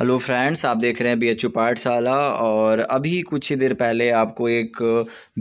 hello friends आप देख रहे हैं बी एच यू पाठशाला और अभी कुछ ही देर पहले आपको एक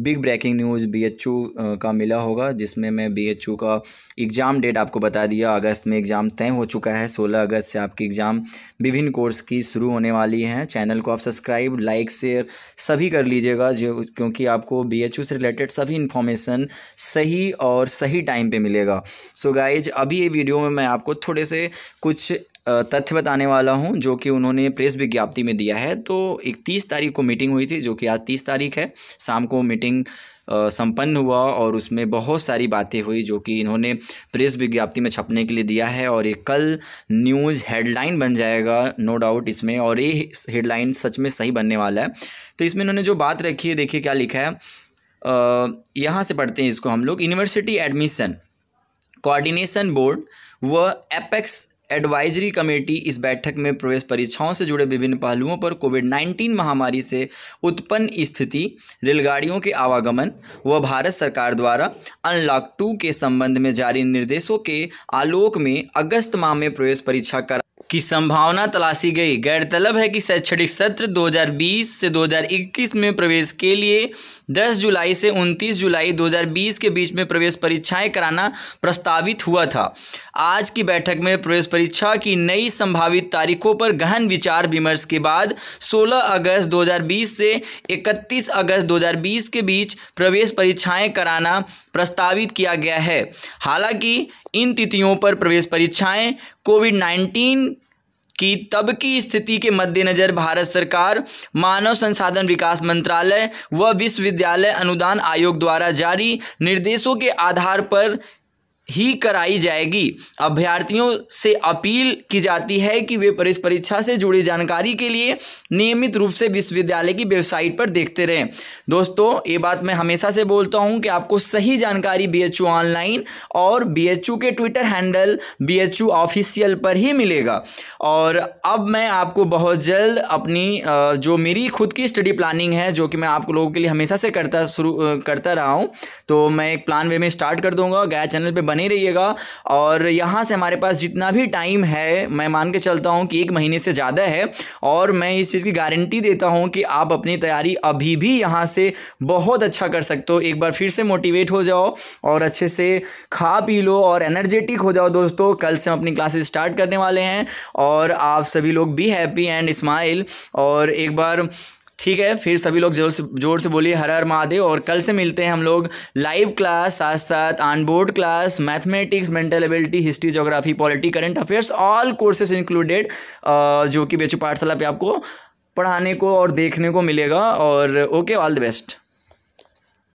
big breaking news B H U का मिला होगा जिसमें मैं बी एच यू का एग्ज़ाम डेट आपको बता दिया अगस्त में एग्ज़ाम तय हो चुका है 16 अगस्त से आपकी एग्ज़ाम विभिन्न कोर्स की शुरू होने वाली हैं चैनल को आप सब्सक्राइब लाइक शेयर सभी कर लीजिएगा जो क्योंकि आपको बी एच यू से रिलेटेड सभी इन्फॉर्मेशन सही और सही टाइम पर मिलेगा सो so गाइज अभी ये वीडियो में मैं आपको थोड़े से कुछ तथ्य बताने वाला हूँ जो कि उन्होंने प्रेस विज्ञप्ति में दिया है तो इकतीस तारीख को मीटिंग हुई थी जो कि आज तीस तारीख है शाम को मीटिंग संपन्न हुआ और उसमें बहुत सारी बातें हुई जो कि इन्होंने प्रेस विज्ञप्ति में छपने के लिए दिया है और ये कल न्यूज़ हेडलाइन बन जाएगा नो डाउट इसमें और ये हेडलाइन सच में सही बनने वाला है तो इसमें इन्होंने जो बात रखी है देखिए क्या लिखा है यहाँ से पढ़ते हैं इसको हम लोग यूनिवर्सिटी एडमिशन कोऑर्डिनेशन बोर्ड व एपेक्स एडवाइजरी कमेटी इस बैठक में प्रवेश परीक्षाओं से जुड़े विभिन्न पहलुओं पर कोविड नाइन्टीन महामारी से उत्पन्न स्थिति रेलगाड़ियों के आवागमन व भारत सरकार द्वारा अनलॉक टू के संबंध में जारी निर्देशों के आलोक में अगस्त माह में प्रवेश परीक्षा करा की संभावना तलाशी गई गौरतलब है कि शैक्षणिक सत्र 2020 से 2021 में प्रवेश के लिए 10 जुलाई से 29 जुलाई 2020 के बीच में प्रवेश परीक्षाएं कराना प्रस्तावित हुआ था आज की बैठक में प्रवेश परीक्षा की नई संभावित तारीखों पर गहन विचार विमर्श के बाद 16 अगस्त 2020 से 31 अगस्त 2020 के बीच प्रवेश परीक्षाएं कराना प्रस्तावित किया गया है हालांकि इन तिथियों पर प्रवेश परीक्षाएं कोविड नाइन्टीन की तब की स्थिति के मद्देनज़र भारत सरकार मानव संसाधन विकास मंत्रालय व विश्वविद्यालय अनुदान आयोग द्वारा जारी निर्देशों के आधार पर ही कराई जाएगी अभ्यर्थियों से अपील की जाती है कि वे इस परीक्षा से जुड़ी जानकारी के लिए नियमित रूप से विश्वविद्यालय की वेबसाइट पर देखते रहें दोस्तों ये बात मैं हमेशा से बोलता हूँ कि आपको सही जानकारी बी ऑनलाइन और बी के ट्विटर हैंडल बी ऑफिशियल पर ही मिलेगा और अब मैं आपको बहुत जल्द अपनी जो मेरी खुद की स्टडी प्लानिंग है जो कि मैं आप लोगों के लिए हमेशा से करता शुरू करता रहा हूँ तो मैं एक प्लान वे में स्टार्ट कर दूँगा गया चैनल पर बने बने रहिएगा और यहाँ से हमारे पास जितना भी टाइम है मैं मान के चलता हूँ कि एक महीने से ज़्यादा है और मैं इस चीज़ की गारंटी देता हूँ कि आप अपनी तैयारी अभी भी यहाँ से बहुत अच्छा कर सकते हो एक बार फिर से मोटिवेट हो जाओ और अच्छे से खा पी लो और एनर्जेटिक हो जाओ दोस्तों कल से हम अपनी क्लासेस स्टार्ट करने वाले हैं और आप सभी लोग भी हैप्पी एंड स्माइल और एक बार ठीक है फिर सभी लोग जोर से जोर से बोलिए हर हर महादेव और कल से मिलते हैं हम लोग लाइव क्लास साथ साथ on board class mathematics mental ability history geography polity current affairs all courses included जो कि बेचू पाठशाला पे आपको पढ़ाने को और देखने को मिलेगा और ओके ऑल द बेस्ट